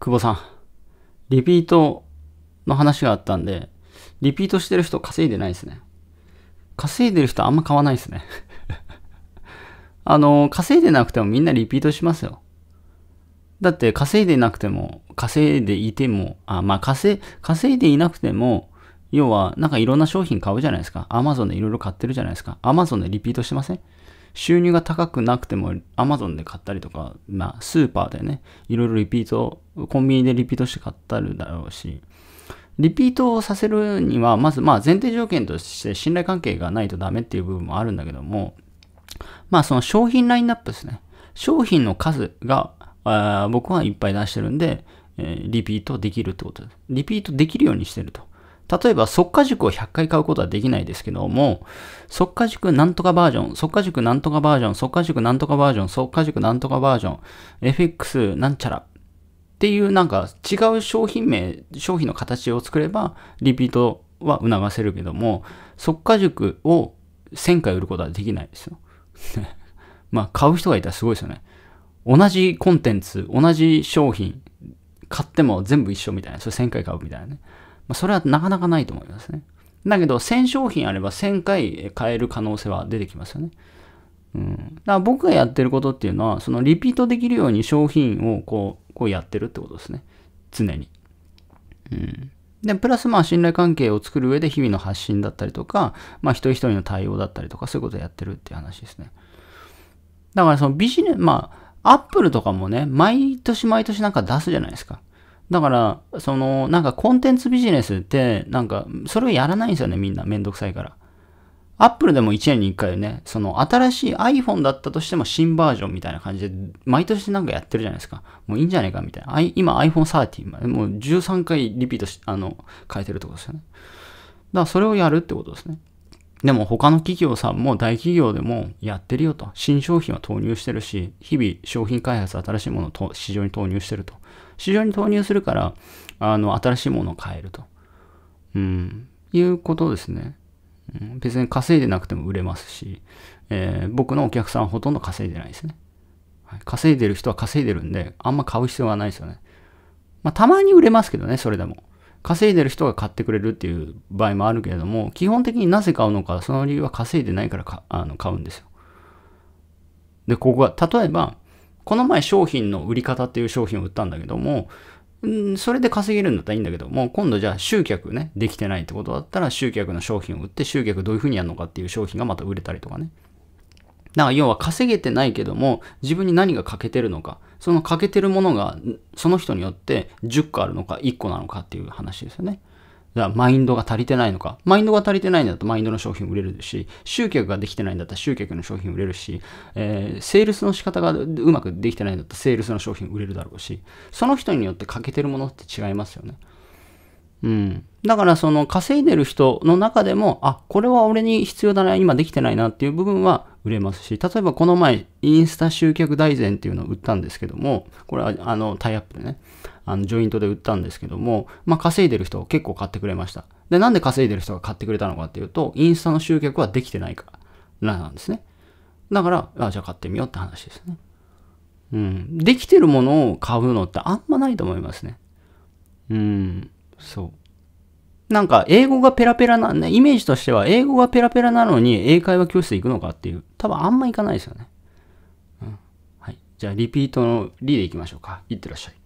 久保さん、リピートの話があったんで、リピートしてる人稼いでないですね。稼いでる人あんま買わないですね あの、稼いでなくてもみんなリピートしますよ。だって稼いでなくても、稼いでいても、あ、まあ稼、稼いでいなくても、要はなんかいろんな商品買うじゃないですか。Amazon でいろいろ買ってるじゃないですか。Amazon でリピートしてません収入が高くなくても Amazon で買ったりとか、まあ、スーパーでね、いろいろリピート、コンビニでリピートして買ったるだろうし、リピートをさせるには、まず、まあ、前提条件として信頼関係がないとダメっていう部分もあるんだけども、まあ、その商品ラインナップですね。商品の数が、あ僕はいっぱい出してるんで、えリピートできるってことです。リピートできるようにしてると。例えば、即価塾を100回買うことはできないですけども、即価塾なんとかバージョン、即価塾なんとかバージョン、即価塾なんとかバージョン、即価塾なんとかバージョン、FX なんちゃらっていうなんか違う商品名、商品の形を作れば、リピートは促せるけども、即価塾を1000回売ることはできないですよ。まあ、買う人がいたらすごいですよね。同じコンテンツ、同じ商品、買っても全部一緒みたいな、それ1000回買うみたいなね。まあ、それはなかなかないと思いますね。だけど、1000商品あれば1000回買える可能性は出てきますよね。うん、だから僕がやってることっていうのは、そのリピートできるように商品をこう、こうやってるってことですね。常に。うん。で、プラスまあ信頼関係を作る上で日々の発信だったりとか、まあ一人一人の対応だったりとか、そういうことをやってるっていう話ですね。だからそのビジネス、まあ、アップルとかもね、毎年毎年なんか出すじゃないですか。だから、その、なんかコンテンツビジネスって、なんか、それをやらないんですよね、みんな。めんどくさいから。アップルでも1年に1回ね、その新しい iPhone だったとしても新バージョンみたいな感じで、毎年なんかやってるじゃないですか。もういいんじゃないかみたいな。今 iPhone13、もう13回リピートし、あの、変えてるってことですよね。だからそれをやるってことですね。でも他の企業さんも大企業でもやってるよと。新商品は投入してるし、日々商品開発新しいものを市場に投入してると。市場に投入するから、あの、新しいものを買えると。うん。いうことですね。うん、別に稼いでなくても売れますし、えー、僕のお客さんはほとんど稼いでないですね、はい。稼いでる人は稼いでるんで、あんま買う必要はないですよね。まあ、たまに売れますけどね、それでも。稼いでる人が買ってくれるっていう場合もあるけれども、基本的になぜ買うのか、その理由は稼いでないからあの買うんですよ。で、ここは、例えば、この前商品の売り方っていう商品を売ったんだけども、うん、それで稼げるんだったらいいんだけども、今度じゃあ集客ね、できてないってことだったら集客の商品を売って、集客どういうふうにやるのかっていう商品がまた売れたりとかね。だから要は稼げてないけども、自分に何が欠けてるのか、その欠けてるものが、その人によって10個あるのか1個なのかっていう話ですよね。じゃあ、マインドが足りてないのか。マインドが足りてないんだとマインドの商品売れるし、集客ができてないんだったら集客の商品売れるし、えー、セールスの仕方がうまくできてないんだったらセールスの商品売れるだろうし、その人によって欠けてるものって違いますよね。うん。だからその稼いでる人の中でも、あ、これは俺に必要だな、今できてないなっていう部分は売れますし、例えばこの前、インスタ集客大全っていうのを売ったんですけども、これはあのタイアップでね。あのジョイントで売ったんですけども、まあ、稼いでる人結構買ってくれました。で、なんで稼いでる人が買ってくれたのかっていうと、インスタの集客はできてないからなんですね。だから、あじゃあ買ってみようって話ですね。うん。できてるものを買うのってあんまないと思いますね。うん。そう。なんか、英語がペラペラな、ね、イメージとしては、英語がペラペラなのに英会話教室行くのかっていう、多分あんま行かないですよね。うん。はい。じゃあ、リピートのリで行きましょうか。いってらっしゃい。